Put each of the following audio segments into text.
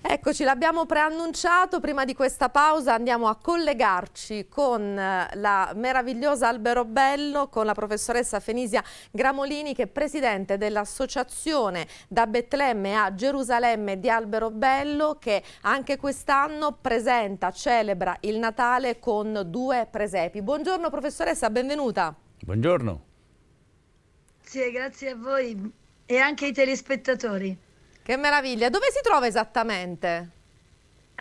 Eccoci, l'abbiamo preannunciato, prima di questa pausa andiamo a collegarci con eh, la meravigliosa Albero Bello, con la professoressa Fenisia Gramolini che è presidente dell'associazione da Betlemme a Gerusalemme di Albero Bello che anche quest'anno presenta, celebra il Natale con due presepi. Buongiorno professoressa, benvenuta. Buongiorno. Grazie, grazie a voi e anche ai telespettatori. Che meraviglia. Dove si trova esattamente?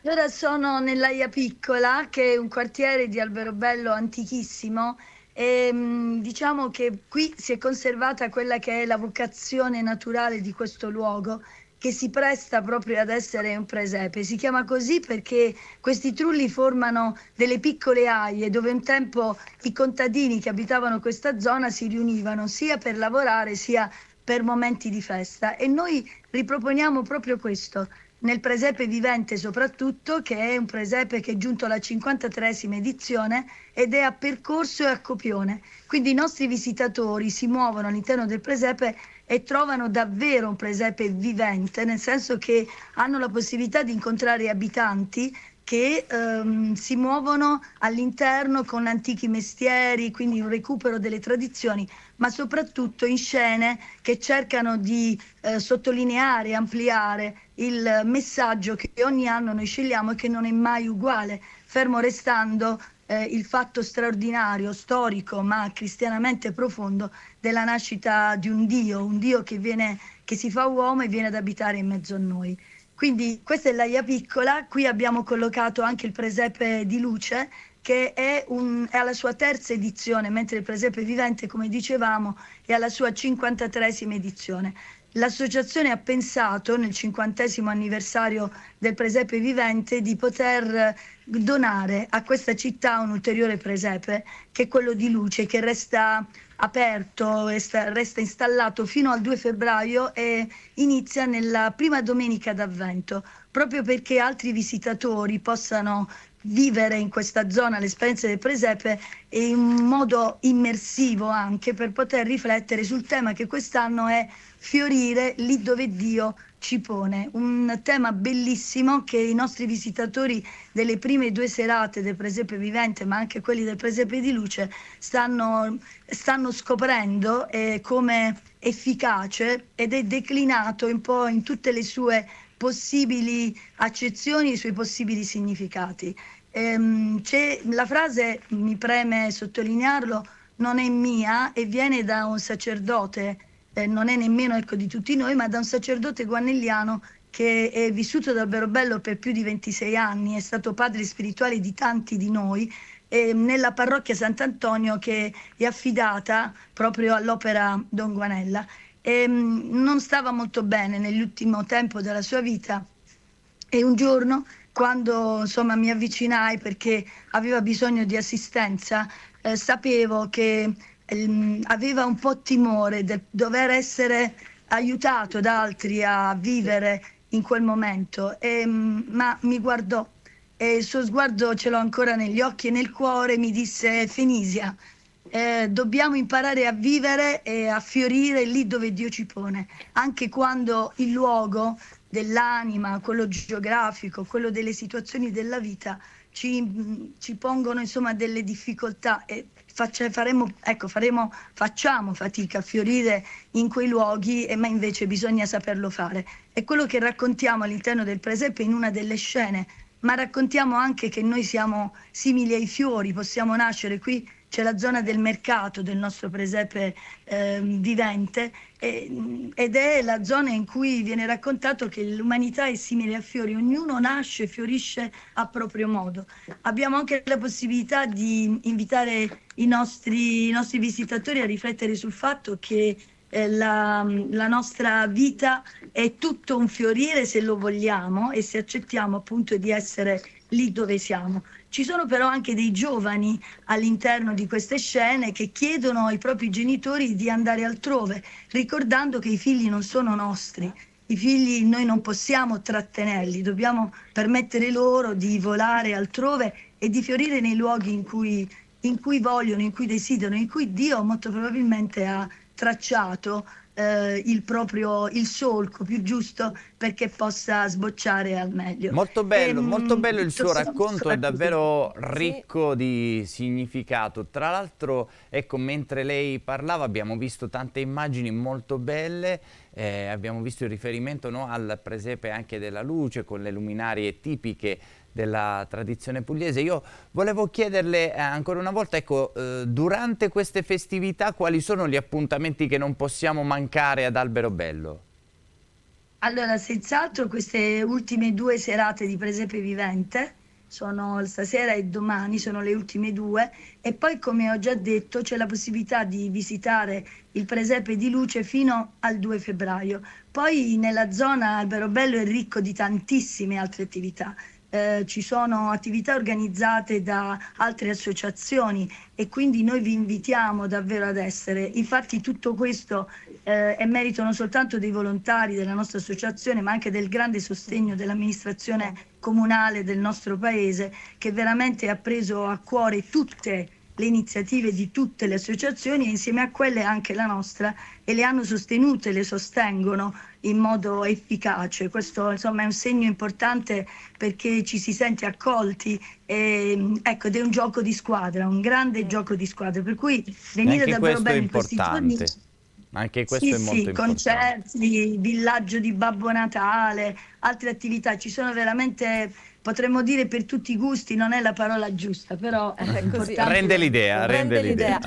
Allora sono nell'Aia Piccola, che è un quartiere di Alberobello antichissimo e mm, diciamo che qui si è conservata quella che è la vocazione naturale di questo luogo che si presta proprio ad essere un presepe. Si chiama così perché questi trulli formano delle piccole aie dove un tempo i contadini che abitavano questa zona si riunivano sia per lavorare sia per momenti di festa e noi riproponiamo proprio questo nel presepe vivente soprattutto che è un presepe che è giunto alla 53esima edizione ed è a percorso e a copione quindi i nostri visitatori si muovono all'interno del presepe e trovano davvero un presepe vivente nel senso che hanno la possibilità di incontrare abitanti che ehm, si muovono all'interno con antichi mestieri, quindi un recupero delle tradizioni, ma soprattutto in scene che cercano di eh, sottolineare, ampliare il messaggio che ogni anno noi scegliamo e che non è mai uguale, fermo restando eh, il fatto straordinario, storico, ma cristianamente profondo della nascita di un Dio, un Dio che, viene, che si fa uomo e viene ad abitare in mezzo a noi. Quindi questa è l'aia piccola, qui abbiamo collocato anche il presepe di luce che è, un, è alla sua terza edizione, mentre il presepe vivente, come dicevamo, è alla sua 53esima edizione l'associazione ha pensato nel cinquantesimo anniversario del presepe vivente di poter donare a questa città un ulteriore presepe che è quello di luce che resta aperto, resta installato fino al 2 febbraio e inizia nella prima domenica d'avvento, proprio perché altri visitatori possano vivere in questa zona l'esperienza del presepe e in modo immersivo anche per poter riflettere sul tema che quest'anno è fiorire lì dove Dio ci pone. Un tema bellissimo che i nostri visitatori delle prime due serate del Presepe Vivente, ma anche quelli del Presepe di Luce, stanno, stanno scoprendo eh, come efficace ed è declinato un po' in tutte le sue possibili accezioni, i suoi possibili significati. Ehm, la frase, mi preme sottolinearlo, non è mia e viene da un sacerdote eh, non è nemmeno ecco, di tutti noi, ma da un sacerdote guanelliano che è vissuto ad bello per più di 26 anni, è stato padre spirituale di tanti di noi, eh, nella parrocchia Sant'Antonio che è affidata proprio all'opera Don Guanella. E, mh, mm, non stava molto bene nell'ultimo tempo della sua vita e un giorno quando insomma, mi avvicinai perché aveva bisogno di assistenza, eh, sapevo che ehm, aveva un po' timore di dover essere aiutato da altri a vivere in quel momento, e, ehm, ma mi guardò e il suo sguardo ce l'ho ancora negli occhi e nel cuore, mi disse Fenisia, eh, dobbiamo imparare a vivere e a fiorire lì dove Dio ci pone, anche quando il luogo dell'anima, quello geografico, quello delle situazioni della vita ci, ci pongono insomma delle difficoltà e faccia, faremo, ecco, faremo, facciamo fatica a fiorire in quei luoghi, eh, ma invece bisogna saperlo fare. È quello che raccontiamo all'interno del presepe in una delle scene, ma raccontiamo anche che noi siamo simili ai fiori, possiamo nascere qui c'è la zona del mercato del nostro presepe eh, vivente e, ed è la zona in cui viene raccontato che l'umanità è simile a fiori, ognuno nasce e fiorisce a proprio modo. Abbiamo anche la possibilità di invitare i nostri, i nostri visitatori a riflettere sul fatto che eh, la, la, nostra vita è tutto un fiorire se lo vogliamo e se accettiamo appunto di essere lì dove siamo. Ci sono però anche dei giovani all'interno di queste scene che chiedono ai propri genitori di andare altrove, ricordando che i figli non sono nostri. I figli noi non possiamo trattenerli, dobbiamo permettere loro di volare altrove e di fiorire nei luoghi in cui, in cui vogliono, in cui desiderano, in cui Dio molto probabilmente ha tracciato eh, il proprio il solco più giusto perché possa sbocciare al meglio. Molto bello, e, ehm, molto bello il suo racconto, è davvero ricco di significato. Tra l'altro, ecco, mentre lei parlava abbiamo visto tante immagini molto belle, eh, abbiamo visto il riferimento no, al presepe anche della luce con le luminarie tipiche della tradizione pugliese. Io volevo chiederle eh, ancora una volta, ecco, eh, durante queste festività quali sono gli appuntamenti che non possiamo mancare ad Albero Bello? Allora, senz'altro queste ultime due serate di Presepe Vivente, sono stasera e domani, sono le ultime due, e poi come ho già detto c'è la possibilità di visitare il presepe di luce fino al 2 febbraio. Poi nella zona Albero Bello è ricco di tantissime altre attività eh, ci sono attività organizzate da altre associazioni e quindi noi vi invitiamo davvero ad essere. Infatti tutto questo eh, è merito non soltanto dei volontari della nostra associazione, ma anche del grande sostegno dell'amministrazione comunale del nostro paese che veramente ha preso a cuore tutte le le iniziative di tutte le associazioni e insieme a quelle anche la nostra e le hanno sostenute, le sostengono in modo efficace. Questo insomma è un segno importante perché ci si sente accolti e, ecco, ed è un gioco di squadra, un grande gioco di squadra, per cui venire anche davvero bene in questi giorni anche questo sì, è molto sì, importante. Concerti, villaggio di Babbo Natale, altre attività, ci sono veramente potremmo dire per tutti i gusti, non è la parola giusta, però rende l'idea. Rende l'idea.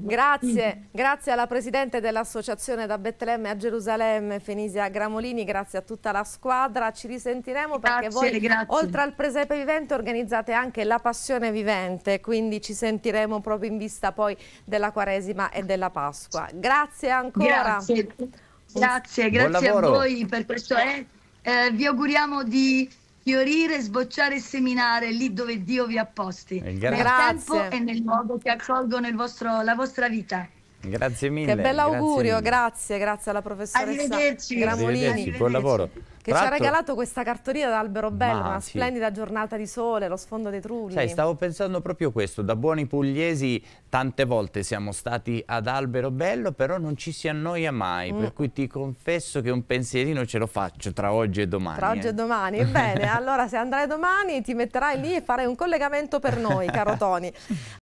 Grazie, mm. grazie alla Presidente dell'Associazione da Betlemme a Gerusalemme, Fenisia Gramolini, grazie a tutta la squadra, ci risentiremo perché voi grazie. oltre al Presepe Vivente organizzate anche la Passione Vivente, quindi ci sentiremo proprio in vista poi della Quaresima e della Pasqua. Grazie ancora. Grazie, grazie, grazie a voi per questo. Eh, eh, vi auguriamo di fiorire, sbocciare e seminare lì dove Dio vi ha posti, eh, nel tempo e nel modo che accolgono vostro, la vostra vita. Grazie mille. Che bell'augurio, grazie, grazie, grazie alla professoressa Arrivederci. Gramolini. Arrivederci, buon lavoro. Che Prato. ci ha regalato questa cartolina d'Albero Bello, Ma, una sì. splendida giornata di sole, lo sfondo dei trulli. Sai, stavo pensando proprio questo, da buoni pugliesi tante volte siamo stati ad Albero Bello, però non ci si annoia mai, mm. per cui ti confesso che un pensierino ce lo faccio tra oggi e domani. Tra oggi e eh. domani, bene, allora se andrai domani ti metterai lì e farai un collegamento per noi, caro Tony.